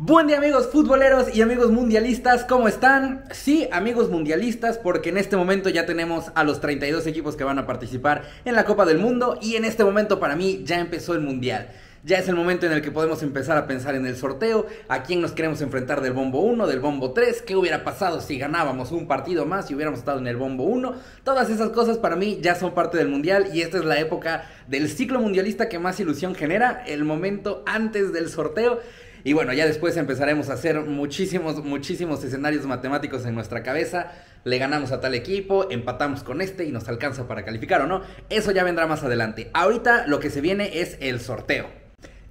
Buen día amigos futboleros y amigos mundialistas, ¿cómo están? Sí, amigos mundialistas, porque en este momento ya tenemos a los 32 equipos que van a participar en la Copa del Mundo y en este momento para mí ya empezó el Mundial. Ya es el momento en el que podemos empezar a pensar en el sorteo, a quién nos queremos enfrentar del bombo 1, del bombo 3, qué hubiera pasado si ganábamos un partido más y si hubiéramos estado en el bombo 1. Todas esas cosas para mí ya son parte del mundial y esta es la época del ciclo mundialista que más ilusión genera, el momento antes del sorteo. Y bueno, ya después empezaremos a hacer muchísimos, muchísimos escenarios matemáticos en nuestra cabeza. Le ganamos a tal equipo, empatamos con este y nos alcanza para calificar o no. Eso ya vendrá más adelante. Ahorita lo que se viene es el sorteo.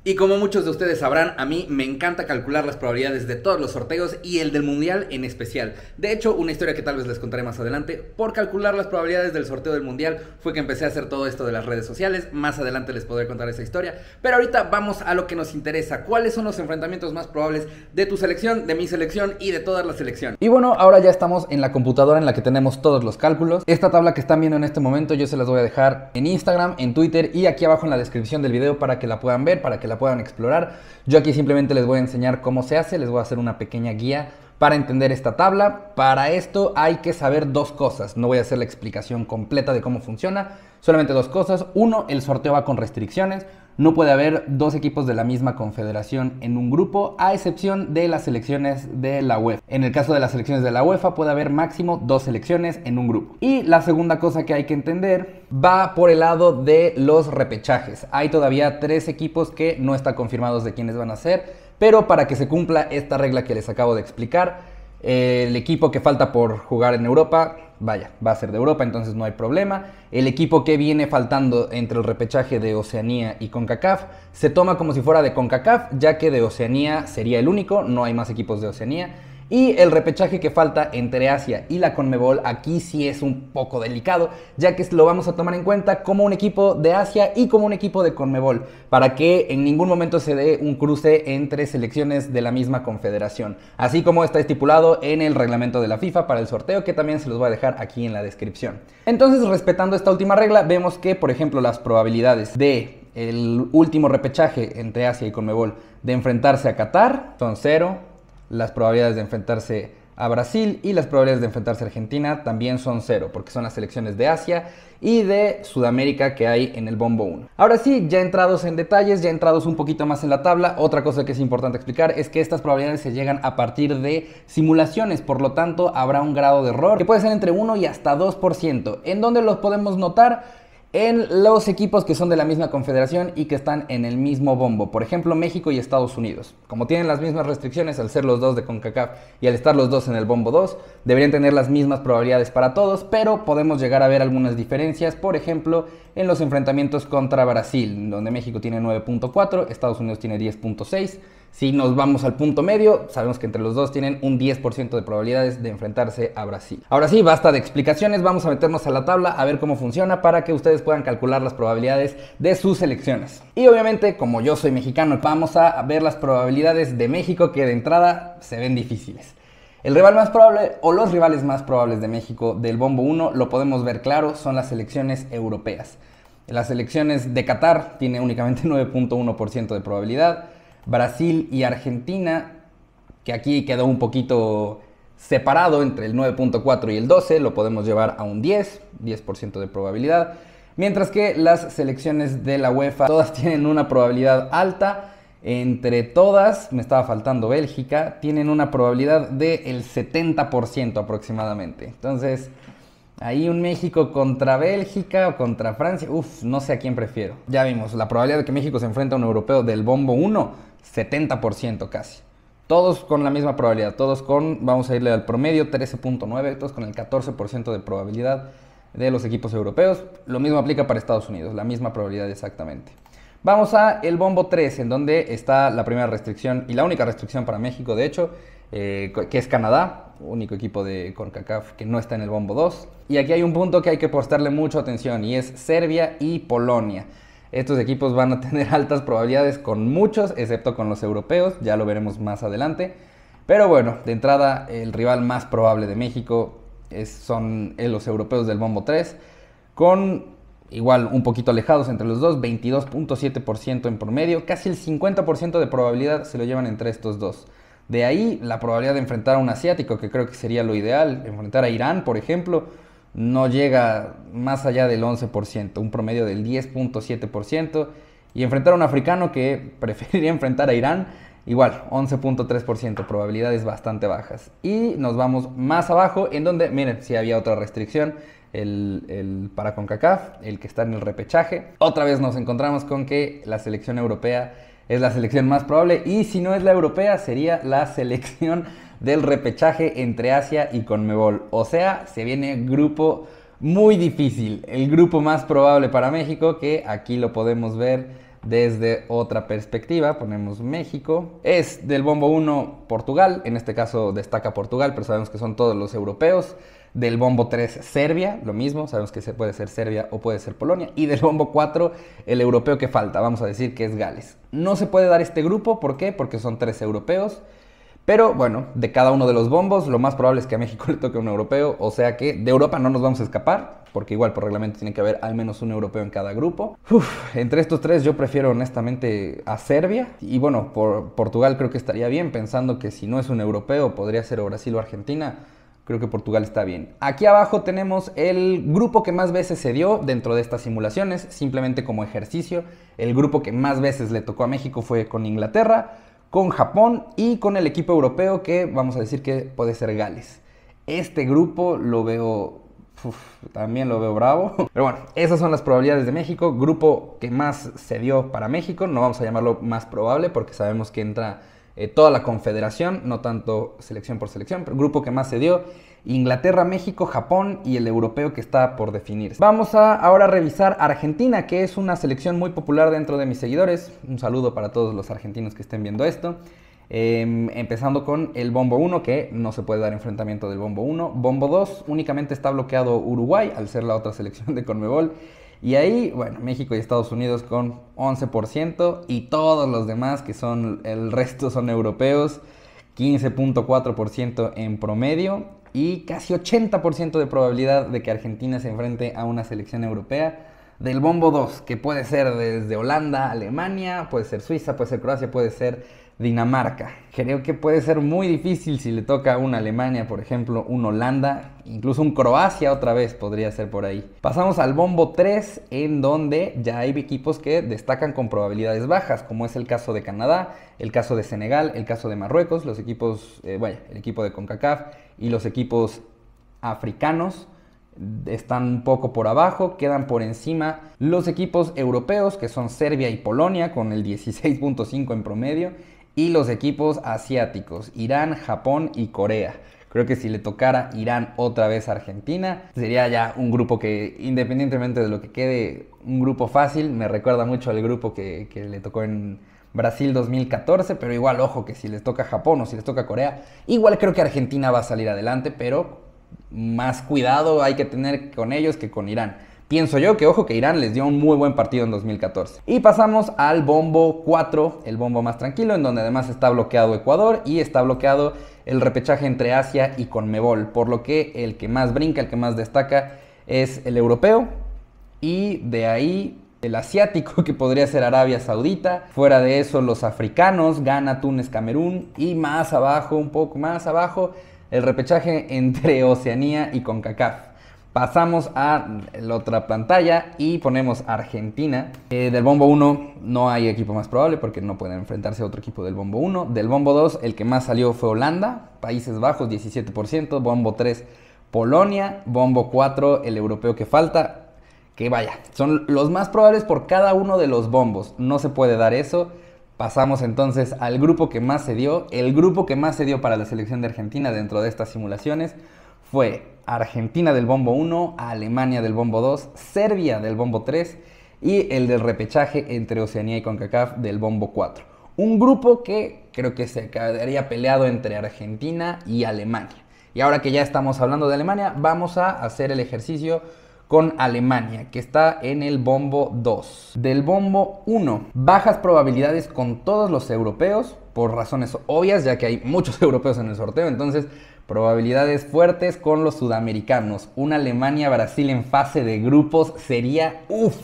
Y como muchos de ustedes sabrán, a mí me encanta calcular las probabilidades de todos los sorteos y el del Mundial en especial. De hecho, una historia que tal vez les contaré más adelante, por calcular las probabilidades del sorteo del Mundial fue que empecé a hacer todo esto de las redes sociales. Más adelante les podré contar esa historia. Pero ahorita vamos a lo que nos interesa. ¿Cuáles son los enfrentamientos más probables de tu selección, de mi selección y de todas las selecciones? Y bueno, ahora ya estamos en la computadora en la que tenemos todos los cálculos. Esta tabla que están viendo en este momento yo se las voy a dejar en Instagram, en Twitter y aquí abajo en la descripción del video para que la puedan ver, para que la puedan explorar. Yo aquí simplemente les voy a enseñar cómo se hace, les voy a hacer una pequeña guía para entender esta tabla. Para esto hay que saber dos cosas. No voy a hacer la explicación completa de cómo funciona, solamente dos cosas. Uno, el sorteo va con restricciones no puede haber dos equipos de la misma confederación en un grupo, a excepción de las selecciones de la UEFA. En el caso de las selecciones de la UEFA puede haber máximo dos selecciones en un grupo. Y la segunda cosa que hay que entender va por el lado de los repechajes. Hay todavía tres equipos que no están confirmados de quiénes van a ser, pero para que se cumpla esta regla que les acabo de explicar, el equipo que falta por jugar en Europa vaya, va a ser de Europa, entonces no hay problema. El equipo que viene faltando entre el repechaje de Oceanía y CONCACAF se toma como si fuera de CONCACAF, ya que de Oceanía sería el único, no hay más equipos de Oceanía. Y el repechaje que falta entre Asia y la Conmebol aquí sí es un poco delicado, ya que lo vamos a tomar en cuenta como un equipo de Asia y como un equipo de Conmebol, para que en ningún momento se dé un cruce entre selecciones de la misma confederación, así como está estipulado en el reglamento de la FIFA para el sorteo, que también se los voy a dejar aquí en la descripción. Entonces, respetando esta última regla, vemos que, por ejemplo, las probabilidades de el último repechaje entre Asia y Conmebol de enfrentarse a Qatar son 0, las probabilidades de enfrentarse a Brasil y las probabilidades de enfrentarse a Argentina también son cero, porque son las selecciones de Asia y de Sudamérica que hay en el bombo 1. Ahora sí, ya entrados en detalles, ya entrados un poquito más en la tabla, otra cosa que es importante explicar es que estas probabilidades se llegan a partir de simulaciones, por lo tanto habrá un grado de error que puede ser entre 1 y hasta 2%. ¿En dónde los podemos notar? en los equipos que son de la misma confederación y que están en el mismo bombo. Por ejemplo, México y Estados Unidos. Como tienen las mismas restricciones al ser los dos de CONCACAF y al estar los dos en el bombo 2, deberían tener las mismas probabilidades para todos, pero podemos llegar a ver algunas diferencias. Por ejemplo, en los enfrentamientos contra Brasil, donde México tiene 9.4, Estados Unidos tiene 10.6. Si nos vamos al punto medio, sabemos que entre los dos tienen un 10% de probabilidades de enfrentarse a Brasil. Ahora sí, basta de explicaciones, vamos a meternos a la tabla a ver cómo funciona para que ustedes puedan calcular las probabilidades de sus elecciones. Y obviamente, como yo soy mexicano, vamos a ver las probabilidades de México que de entrada se ven difíciles. El rival más probable o los rivales más probables de México del Bombo 1 lo podemos ver claro son las elecciones europeas las selecciones de Qatar tiene únicamente 9.1% de probabilidad. Brasil y Argentina, que aquí quedó un poquito separado entre el 9.4 y el 12, lo podemos llevar a un 10, 10% de probabilidad. Mientras que las selecciones de la UEFA todas tienen una probabilidad alta. Entre todas, me estaba faltando Bélgica, tienen una probabilidad del 70% aproximadamente. Entonces, Ahí un México contra Bélgica o contra Francia. Uf, no sé a quién prefiero. Ya vimos, la probabilidad de que México se enfrente a un europeo del bombo 1, 70% casi. Todos con la misma probabilidad, todos con, vamos a irle al promedio, 13.9, todos con el 14% de probabilidad de los equipos europeos. Lo mismo aplica para Estados Unidos, la misma probabilidad exactamente. Vamos a el bombo 3, en donde está la primera restricción y la única restricción para México, de hecho, eh, que es Canadá, único equipo de CONCACAF que no está en el bombo 2. Y aquí hay un punto que hay que prestarle mucha atención y es Serbia y Polonia. Estos equipos van a tener altas probabilidades con muchos, excepto con los europeos, ya lo veremos más adelante. Pero bueno, de entrada el rival más probable de México son eh, los europeos del bombo 3, con igual un poquito alejados entre los dos, 22.7% en promedio, casi el 50% de probabilidad se lo llevan entre estos dos. De ahí la probabilidad de enfrentar a un asiático, que creo que sería lo ideal, enfrentar a Irán, por ejemplo, no llega más allá del 11%, un promedio del 10.7%, y enfrentar a un africano que preferiría enfrentar a Irán, igual, 11.3%, probabilidades bastante bajas. Y nos vamos más abajo, en donde, miren, si había otra restricción, el, el, para CONCACAF, el que está en el repechaje. Otra vez nos encontramos con que la selección europea es la selección más probable y si no es la europea sería la selección del repechaje entre Asia y Conmebol. O sea, se viene grupo muy difícil, el grupo más probable para México que aquí lo podemos ver desde otra perspectiva, ponemos México. Es del bombo 1 Portugal, en este caso destaca Portugal, pero sabemos que son todos los europeos. Del bombo 3, Serbia, lo mismo, sabemos que puede ser Serbia o puede ser Polonia. Y del bombo 4, el europeo que falta, vamos a decir que es Gales. No se puede dar este grupo, ¿por qué? Porque son tres europeos. Pero bueno, de cada uno de los bombos, lo más probable es que a México le toque un europeo, o sea que de Europa no nos vamos a escapar, porque igual por reglamento tiene que haber al menos un europeo en cada grupo. entre estos tres yo prefiero honestamente a Serbia, y bueno, por Portugal creo que estaría bien, pensando que si no es un europeo podría ser Brasil o Argentina creo que Portugal está bien. Aquí abajo tenemos el grupo que más veces se dio dentro de estas simulaciones, simplemente como ejercicio. El grupo que más veces le tocó a México fue con Inglaterra, con Japón y con el equipo europeo que vamos a decir que puede ser Gales. Este grupo lo veo... también lo veo bravo. Pero bueno, esas son las probabilidades de México. Grupo que más se dio para México. No vamos a llamarlo más probable porque sabemos que entra eh, toda la confederación, no tanto selección por selección, pero grupo que más se dio, Inglaterra, México, Japón y el europeo que está por definirse. Vamos a ahora a revisar Argentina, que es una selección muy popular dentro de mis seguidores. Un saludo para todos los argentinos que estén viendo esto. Em, empezando con el bombo 1, que no se puede dar enfrentamiento del bombo 1. Bombo 2, únicamente está bloqueado Uruguay, al ser la otra selección de Conmebol. Y ahí, bueno, México y Estados Unidos con 11% y todos los demás que son, el resto son europeos, 15.4% en promedio y casi 80% de probabilidad de que Argentina se enfrente a una selección europea del bombo 2, que puede ser desde Holanda, Alemania, puede ser Suiza, puede ser Croacia, puede ser Dinamarca. Creo que puede ser muy difícil si le toca a una Alemania, por ejemplo, un Holanda, incluso un Croacia otra vez podría ser por ahí. Pasamos al bombo 3, en donde ya hay equipos que destacan con probabilidades bajas, como es el caso de Canadá, el caso de Senegal, el caso de Marruecos, los equipos, bueno, eh, el equipo de CONCACAF y los equipos africanos están un poco por abajo, quedan por encima los equipos europeos, que son Serbia y Polonia, con el 16.5 en promedio, y los equipos asiáticos, Irán, Japón y Corea. Creo que si le tocara Irán otra vez a Argentina, sería ya un grupo que, independientemente de lo que quede, un grupo fácil. Me recuerda mucho al grupo que, que le tocó en Brasil 2014, pero igual, ojo, que si les toca Japón o si les toca Corea, igual creo que Argentina va a salir adelante, pero más cuidado hay que tener con ellos que con Irán. Pienso yo que, ojo, que Irán les dio un muy buen partido en 2014. Y pasamos al bombo 4, el bombo más tranquilo, en donde además está bloqueado Ecuador y está bloqueado el repechaje entre Asia y Conmebol, por lo que el que más brinca, el que más destaca es el europeo y de ahí el asiático que podría ser Arabia Saudita, fuera de eso los africanos, gana Túnez, Camerún y más abajo, un poco más abajo, el repechaje entre Oceanía y CONCACAF. Pasamos a la otra pantalla y ponemos Argentina. Eh, del bombo 1 no hay equipo más probable porque no pueden enfrentarse a otro equipo del bombo 1. Del bombo 2 el que más salió fue Holanda, Países Bajos 17%, bombo 3 Polonia, bombo 4 el europeo que falta, que vaya, son los más probables por cada uno de los bombos, no se puede dar eso. Pasamos entonces al grupo que más se dio, el grupo que más se dio para la selección de Argentina dentro de estas simulaciones fue Argentina del bombo 1, Alemania del bombo 2, Serbia del bombo 3 y el del repechaje entre Oceanía y CONCACAF del bombo 4. Un grupo que creo que se quedaría peleado entre Argentina y Alemania. Y ahora que ya estamos hablando de Alemania, vamos a hacer el ejercicio con Alemania, que está en el bombo 2. Del bombo 1, bajas probabilidades con todos los europeos, por razones obvias, ya que hay muchos europeos en el sorteo, entonces probabilidades fuertes con los sudamericanos. Una Alemania-Brasil en fase de grupos sería uff.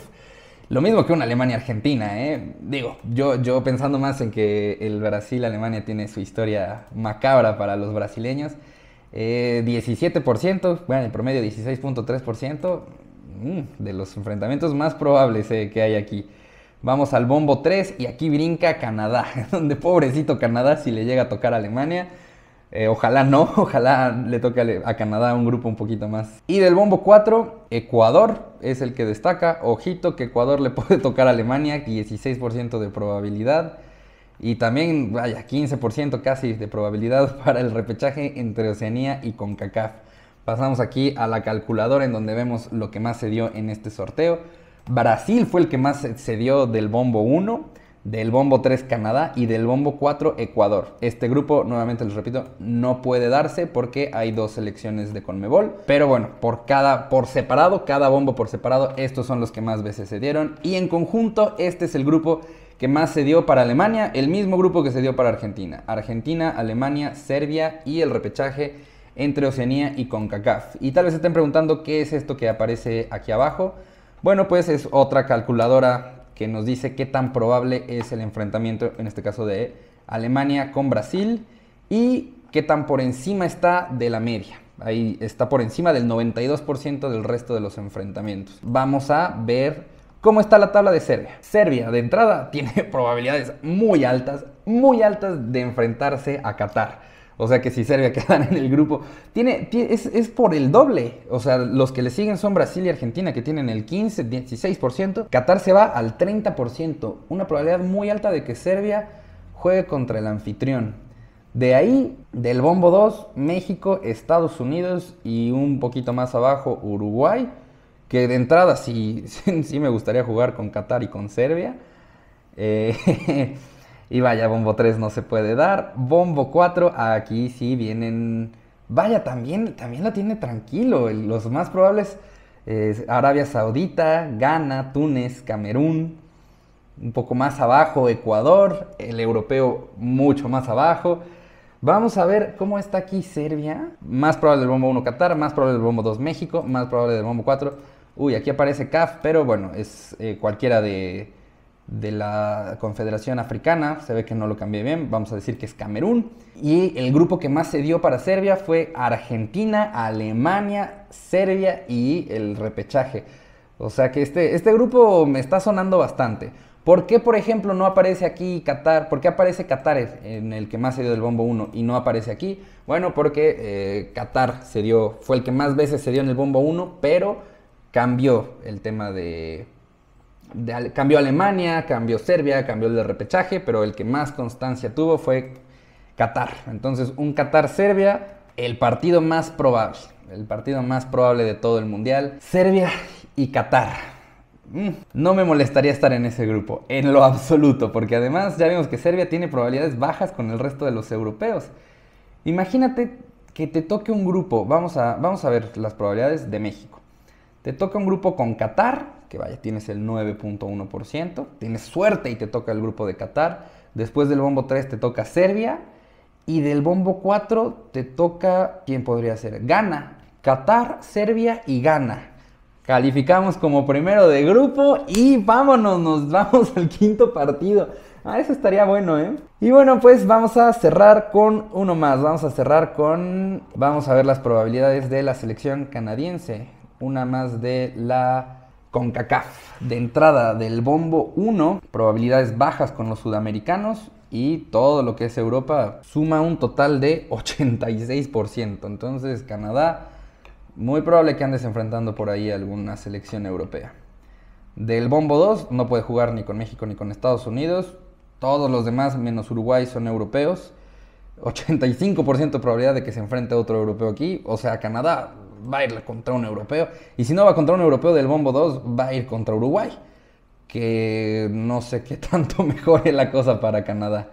Lo mismo que una Alemania-Argentina, ¿eh? Digo, yo, yo pensando más en que el Brasil-Alemania tiene su historia macabra para los brasileños. 17%, eh, bueno, el promedio 16.3% mm, de los enfrentamientos más probables eh, que hay aquí. Vamos al bombo 3 y aquí brinca Canadá, donde pobrecito Canadá si le llega a tocar a Alemania. Eh, ojalá no, ojalá le toque a, Canadá un grupo un poquito más. Y del bombo 4, Ecuador es el que destaca. Ojito que Ecuador le puede tocar a Alemania, 16% de probabilidad. Y también, vaya, 15% casi de probabilidad para el repechaje entre Oceanía y CONCACAF. Pasamos aquí a la calculadora en donde vemos lo que más se dio en este sorteo. Brasil fue el que más se dio del bombo 1, del bombo 3 Canadá y del bombo 4 Ecuador. Este grupo, nuevamente les repito, no puede darse porque hay dos selecciones de CONMEBOL, pero bueno, por cada por separado, cada bombo por separado, estos son los que más veces se dieron y en conjunto este es el grupo que más se dio para Alemania, el mismo grupo que se dio para Argentina. Argentina, Alemania, Serbia y el repechaje entre Oceanía y CONCACAF. Y tal vez estén preguntando qué es esto que aparece aquí abajo. Bueno, pues es otra calculadora que nos dice qué tan probable es el enfrentamiento, en este caso de Alemania con Brasil, y qué tan por encima está de la media. Ahí está por encima del 92% del resto de los enfrentamientos. Vamos a ver cómo está la tabla de Serbia. Serbia de entrada tiene probabilidades muy altas, muy altas de enfrentarse a Qatar. O sea que si Serbia quedan en el grupo, tiene, es, es, por el doble. O sea, los que le siguen son Brasil y Argentina, que tienen el 15, 16%. Qatar se va al 30%. Una probabilidad muy alta de que Serbia juegue contra el anfitrión. De ahí, del bombo 2, México, Estados Unidos y un poquito más abajo Uruguay. Que de entrada sí, sí me gustaría jugar con Qatar y con Serbia. Eh, Y vaya, bombo 3 no se puede dar. Bombo 4, aquí sí vienen... Vaya, también, también la tiene tranquilo. Los más probables, es Arabia Saudita, Ghana, Túnez, Camerún. Un poco más abajo, Ecuador. El europeo mucho más abajo. Vamos a ver cómo está aquí Serbia. Más probable el bombo 1 Qatar, más probable el bombo 2 México, más probable el bombo 4. Uy, aquí aparece CAF, pero bueno, es eh, cualquiera de de la Confederación Africana, se ve que no lo cambié bien, vamos a decir que es Camerún. Y el grupo que más se dio para Serbia fue Argentina, Alemania, Serbia y el repechaje. O sea que este, este grupo me está sonando bastante. ¿Por qué, por ejemplo, no aparece aquí Qatar? ¿Por qué aparece Qatar en el que más se dio del bombo 1 y no aparece aquí? Bueno, porque eh, Qatar se dio, fue el que más veces se dio en el bombo 1, pero cambió el tema de, cambió Alemania, cambió Serbia, cambió el de repechaje, pero el que más constancia tuvo fue Qatar. Entonces, un Qatar-Serbia, el partido más probable, el partido más probable de todo el mundial. Serbia y Qatar. Mm, no me molestaría estar en ese grupo, en lo absoluto, porque además ya vimos que Serbia tiene probabilidades bajas con el resto de los europeos. Imagínate que te toque un grupo, vamos a, vamos a ver las probabilidades de México. Te toca un grupo con Qatar, que vaya, tienes el 9.1%, tienes suerte y te toca el grupo de Qatar, después del bombo 3 te toca Serbia y del bombo 4 te toca, ¿quién podría ser? Gana Qatar, Serbia y Gana Calificamos como primero de grupo y vámonos, nos vamos al quinto partido. Ah, eso estaría bueno, ¿eh? Y bueno, pues vamos a cerrar con uno más. Vamos a cerrar con... Vamos a ver las probabilidades de la selección canadiense. Una más de la con CACAF De entrada del bombo 1, probabilidades bajas con los sudamericanos y todo lo que es Europa suma un total de 86%. Entonces Canadá, muy probable que andes enfrentando por ahí alguna selección europea. Del bombo 2 no puede jugar ni con México ni con Estados Unidos. Todos los demás menos Uruguay son europeos. 85% de probabilidad de que se enfrente a otro europeo aquí. O sea, Canadá va a ir contra un europeo. Y si no va contra un europeo del Bombo 2, va a ir contra Uruguay. Que no sé qué tanto mejore la cosa para Canadá.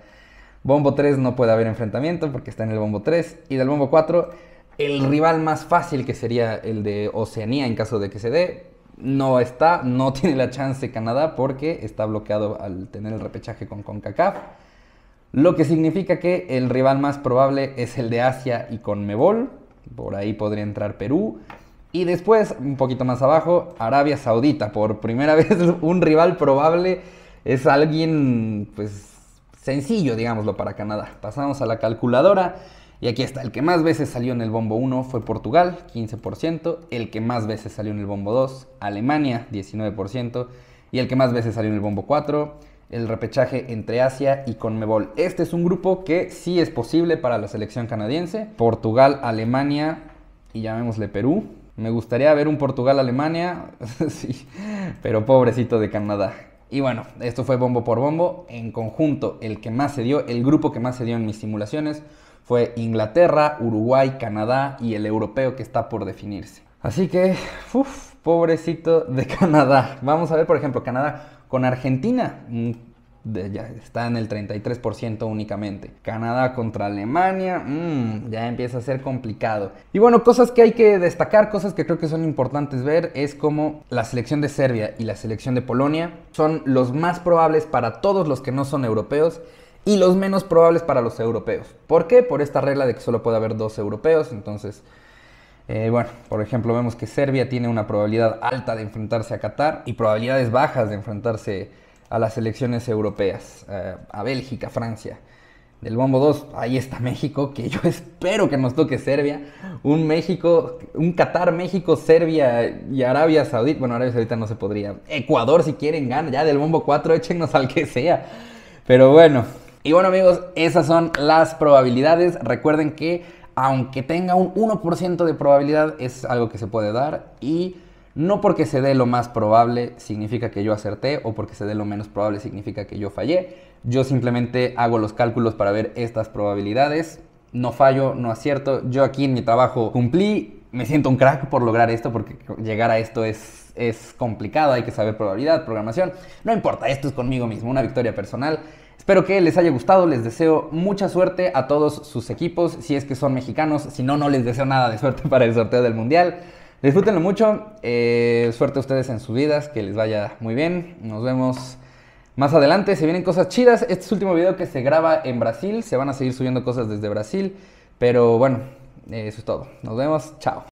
Bombo 3 no puede haber enfrentamiento porque está en el Bombo 3. Y del Bombo 4, el rival más fácil que sería el de Oceanía en caso de que se dé, no está, no tiene la chance Canadá porque está bloqueado al tener el repechaje con CONCACAF. Lo que significa que el rival más probable es el de Asia y con Mebol. Por ahí podría entrar Perú. Y después, un poquito más abajo, Arabia Saudita. Por primera vez, un rival probable es alguien, pues, sencillo, digámoslo, para Canadá. Pasamos a la calculadora. Y aquí está, el que más veces salió en el bombo 1 fue Portugal, 15%, el que más veces salió en el bombo 2, Alemania, 19%, y el que más veces salió en el bombo 4, el repechaje entre Asia y Conmebol. Este es un grupo que sí es posible para la selección canadiense. Portugal, Alemania y llamémosle Perú. Me gustaría ver un Portugal-Alemania, sí, pero pobrecito de Canadá. Y bueno, esto fue bombo por bombo. En conjunto, el que más se dio, el grupo que más se dio en mis simulaciones fue Inglaterra, Uruguay, Canadá y el europeo que está por definirse. Así que, pobrecito de Canadá. Vamos a ver, por ejemplo, Canadá con Argentina. Mm, ya está en el 33% únicamente. Canadá contra Alemania, mm, ya empieza a ser complicado. Y bueno, cosas que hay que destacar, cosas que creo que son importantes ver, es como la selección de Serbia y la selección de Polonia son los más probables para todos los que no son europeos y los menos probables para los europeos. ¿Por qué? Por esta regla de que solo puede haber dos europeos, entonces eh, bueno, por ejemplo, vemos que Serbia tiene una probabilidad alta de enfrentarse a Qatar y probabilidades bajas de enfrentarse a las elecciones europeas, eh, a Bélgica, Francia. Del bombo 2, ahí está México, que yo espero que nos toque Serbia. Un México, un Qatar, México, Serbia y Arabia Saudita. Bueno, Arabia Saudita no se podría. Ecuador, si quieren, gana. Ya del bombo 4, échenos al que sea. Pero bueno. Y bueno, amigos, esas son las probabilidades. Recuerden que aunque tenga un 1% de probabilidad, es algo que se puede dar y no porque se dé lo más probable significa que yo acerté o porque se dé lo menos probable significa que yo fallé. Yo simplemente hago los cálculos para ver estas probabilidades. No fallo, no acierto. Yo aquí en mi trabajo cumplí. Me siento un crack por lograr esto porque llegar a esto es, es complicado. Hay que saber probabilidad, programación. No importa, esto es conmigo mismo, una victoria personal. Espero que les haya gustado, les deseo mucha suerte a todos sus equipos, si es que son mexicanos, si no, no les deseo nada de suerte para el sorteo del Mundial. Disfrútenlo mucho, eh, suerte a ustedes en sus vidas, que les vaya muy bien, nos vemos más adelante, se vienen cosas chidas, este es el último video que se graba en Brasil, se van a seguir subiendo cosas desde Brasil, pero bueno, eh, eso es todo, nos vemos, chao.